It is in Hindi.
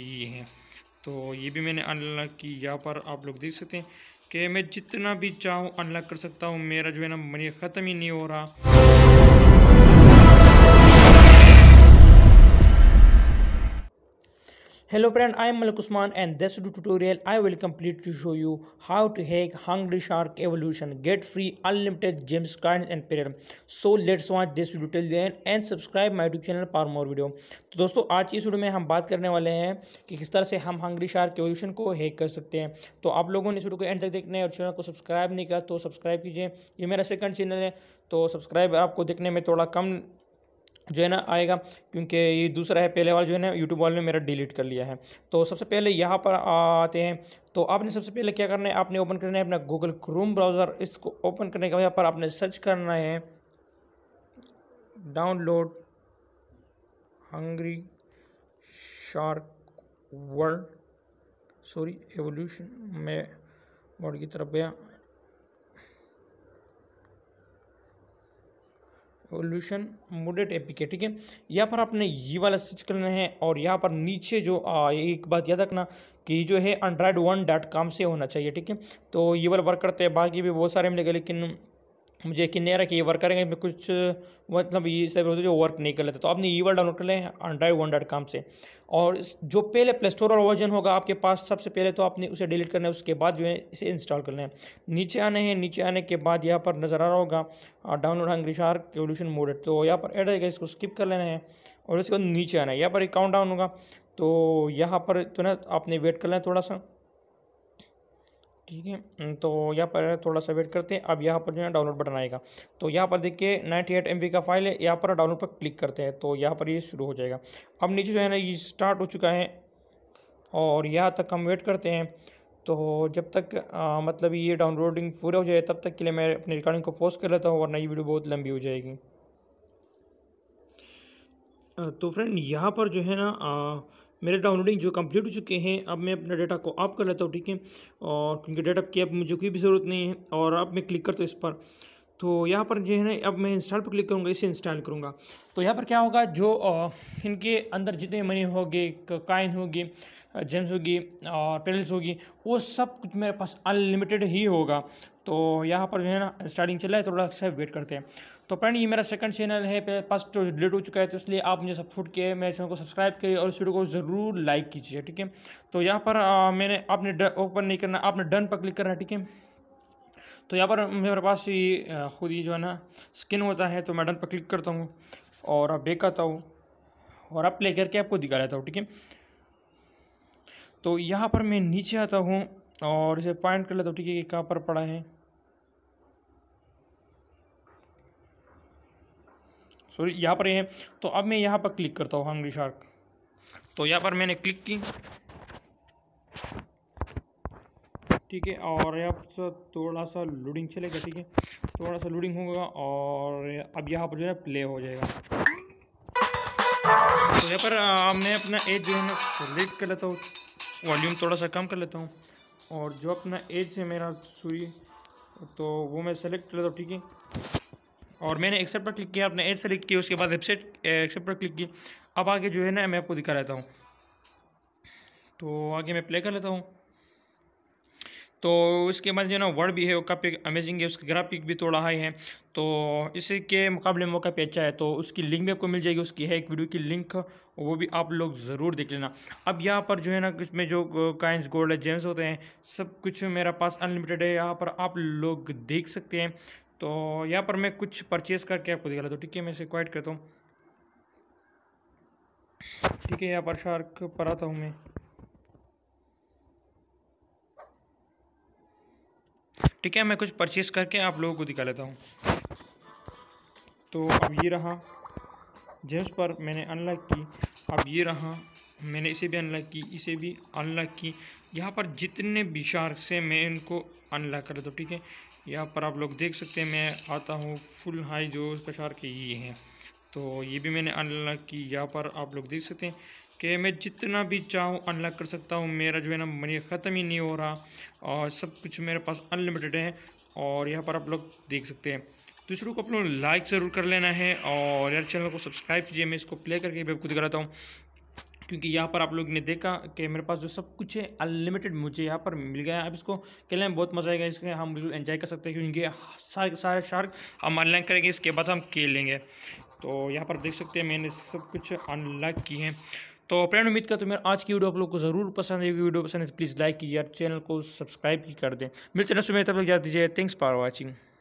ये हैं तो ये भी मैंने अनलॉक की यहाँ पर आप लोग देख सकते हैं कि मैं जितना भी चाहूँ अनलॉक कर सकता हूँ मेरा जो है ना मनी ख़त्म ही नहीं हो रहा Hello friend, I am Malik Usman and this tutorial I will complete to show you how to hack Hungry Shark Evolution. Get free unlimited gems, coins and pair. So let's watch this tutorial and subscribe my YouTube channel for more video. तो दोस्तों आज की इस वीडियो में हम बात करने वाले हैं कि किस तरह से हम हंग्री शार्क एवोल्यूशन को हैक कर सकते हैं तो आप लोगों ने इस वीडियो को एंड तक देखना है और चैनल को सब्सक्राइब नहीं किया तो सब्सक्राइब कीजिए ये मेरा सेकंड चैनल है तो सब्सक्राइब आपको देखने में थोड़ा कम जो है ना आएगा क्योंकि ये दूसरा है पहले वाला जो है ना यूट्यूब वाले ने मेरा डिलीट कर लिया है तो सबसे पहले यहाँ पर आते हैं तो आपने सबसे पहले क्या करना है आपने ओपन करना है अपना गूगल क्रोम ब्राउज़र इसको ओपन करने के बाद पर आपने सर्च करना है download hungry shark world sorry evolution में वर्ड की तरफ गया वॉल्यूशन मोडेट एपी के ठीक है यहाँ पर आपने ये वाला सर्च करना है और यहाँ पर नीचे जो आ, एक बात याद रखना कि जो है एंड्रॉयड वन डॉट कॉम से होना चाहिए ठीक है तो ये वाला वर्क करते हैं बाकी भी बहुत सारे मिलेगा लेकिन मुझे यकीन नहीं आ रहा कि ये वर्क करेंगे मैं कुछ मतलब ये सब होते जो वर्क नहीं कर लेते तो आपने ई वर्ड डाउनलोड कर लें ड्राइव वन डॉट कॉम से और जो पहले प्ले स्टोर और वर्जन होगा आपके पास सबसे पहले तो आपने उसे डिलीट करना है उसके बाद जो है इसे इंस्टॉल करना है नीचे आने हैं नीचे आने के बाद यहाँ पर नज़र आ रहा होगा download hungry shark revolution mode तो यहाँ पर एड आएगा इसको स्किप कर लेना है और उसके बाद नीचे आना है यहाँ पर एक काउंट डाउन होगा तो यहाँ पर तो ना आपने वेट करना है थोड़ा सा ठीक है तो यहाँ पर थोड़ा सा वेट करते हैं अब यहाँ पर जो है डाउनलोड बटन आएगा तो यहाँ पर देखिए नाइन्टी एट एम का फाइल है यहाँ पर डाउनलोड पर क्लिक करते हैं तो यहाँ पर ये यह शुरू हो जाएगा अब नीचे जो है ना ये स्टार्ट हो चुका है और यहाँ तक हम वेट करते हैं तो जब तक आ, मतलब ये डाउनलोडिंग पूरा हो जाए तब तक के लिए मैं अपनी रिकॉर्डिंग को पोस्ट कर लेता हूँ वरना ये वीडियो बहुत लंबी हो जाएगी तो फ्रेंड यहाँ पर जो है ना आ, मेरे डाउनलोडिंग जो कंप्लीट हो चुके हैं अब मैं अपना डाटा को आप कर लेता हूँ ठीक है और क्योंकि डाटा की अब मुझे कोई भी ज़रूरत नहीं है और अब मैं क्लिक करता हूँ इस पर तो यहाँ पर जो है ना अब मैं इंस्टॉल पर क्लिक करूँगा इसे इंस्टॉल करूँगा तो यहाँ पर क्या होगा जो इनके अंदर जितने मनी होगी काइन होगी जेम्स होगी और पेल्स होगी वो सब कुछ मेरे पास अनलिमिटेड ही होगा तो यहाँ पर जो है ना स्टार्टिंग चल रहा है थोड़ा सा वेट करते हैं तो फ्रेंड ये मेरा सेकंड चैनल है फर्स्ट तो डिलीट हो चुका है तो इसलिए आप मुझे सपोर्ट किए मेरे चैनल को सब्सक्राइब करिए और इस वीडियो को ज़रूर लाइक कीजिए ठीक है तो यहाँ पर आ, मैंने आपने ओपन नहीं करना आपने डन पर क्लिक करना ठीक है तो यहाँ पर मेरे पास ये खुद ही जो है ना स्किन होता है तो मैं डन पर क्लिक करता हूँ और अब बेक आता हूँ और अब प्ले करके आपको दिखा रहता हूँ ठीक है तो यहाँ पर मैं नीचे आता हूँ और इसे पॉइंट कर लेता हूँ ठीक है कि कहाँ पर पड़ा है सॉरी यहाँ पर है तो अब मैं यहाँ पर क्लिक करता हूँ हंग्री शार्क तो यहाँ पर मैंने क्लिक की ठीक है और अब थोड़ा सा लोडिंग चलेगा ठीक है थोड़ा सा लोडिंग होगा और अब यहाँ पर जो है प्ले हो जाएगा तो यहाँ पर मैं अपना एज जो है ना सेलेक्ट कर लेता हूँ वॉल्यूम थोड़ा सा कम कर लेता हूँ और जो अपना एज है मेरा सुई तो वो मैं सेलेक्ट कर लेता हूँ ठीक है और मैंने एक्सेप्ट पर क्लिक किया अपने एज सेलेक्ट किया उसके बाद वेबसाइट एक्सेप्ट पर क्लिक की अब आगे जो है ना मैं आपको दिखा लेता हूँ तो आगे मैं प्ले कर लेता हूँ तो उसके बाद जो ना वर्ड भी है वो काफ़ी अमेजिंग है उसका ग्राफिक भी थोड़ा हाई है तो इसी के मुकाबले में वो काफ़ी अच्छा है तो उसकी लिंक भी आपको मिल जाएगी उसकी है एक वीडियो की लिंक वो भी आप लोग ज़रूर देख लेना अब यहाँ पर जो है ना इसमें जो काइंस गोल्ड है जेम्स होते हैं सब कुछ मेरा पास अनलिमिटेड है यहाँ पर आप लोग देख सकते हैं तो यहाँ पर मैं कुछ परचेज़ करके आपको दिखा रहा तो ठीक है मैं इसे क्वाइट करता हूँ ठीक है यहाँ पर शार्क पर आता हूँ मैं ठीक है मैं कुछ परचेस करके आप लोगों को दिखा लेता हूँ तो अब ये रहा जेम्स पर मैंने अनलॉक की अब ये रहा मैंने इसे भी अनलॉक की इसे भी अनलॉक की यहाँ पर जितने भी शार्क से मैं इनको अनलॉक कर देता हूँ ठीक है यहाँ पर आप लोग देख सकते हैं मैं आता हूँ फुल हाई जो उसका शार्क ये हैं तो ये भी मैंने अनलॉक की यहाँ पर आप लोग देख सकते हैं कि मैं जितना भी चाहूँ अनलॉक कर सकता हूँ मेरा जो है ना मनी ख़त्म ही नहीं हो रहा और सब कुछ मेरे पास अनलिमिटेड है और यहाँ पर आप लोग देख सकते हैं तो को आप लोग लाइक ज़रूर कर लेना है और यार चैनल को सब्सक्राइब कीजिए मैं इसको प्ले करके भी खुद कराता हूँ क्योंकि यहाँ पर आप लोग ने देखा कि मेरे पास जो सब कुछ है अनलिमिटेड मुझे यहाँ पर मिल गया है अब इसको खेलने में बहुत मज़ा आएगा इसके हम बिल्कुल एंजॉय कर सकते हैं क्योंकि सारे सारे शार्क हम अनलाइन करेंगे इसके बाद हम खेल लेंगे तो यहाँ पर देख सकते हैं मैंने सब कुछ अनलॉक किए है तो फ्रेंड उम्मीद करते तो मेरा आज की वीडियो आप लोग को ज़रूर पसंद आएगी वीडियो पसंद है तो प्लीज़ लाइक कीजिए और चैनल को सब्सक्राइब भी कर दें मिलते हैं नेक्स्ट में तब लोग याद दीजिए थैंक्स फॉर वॉचिंग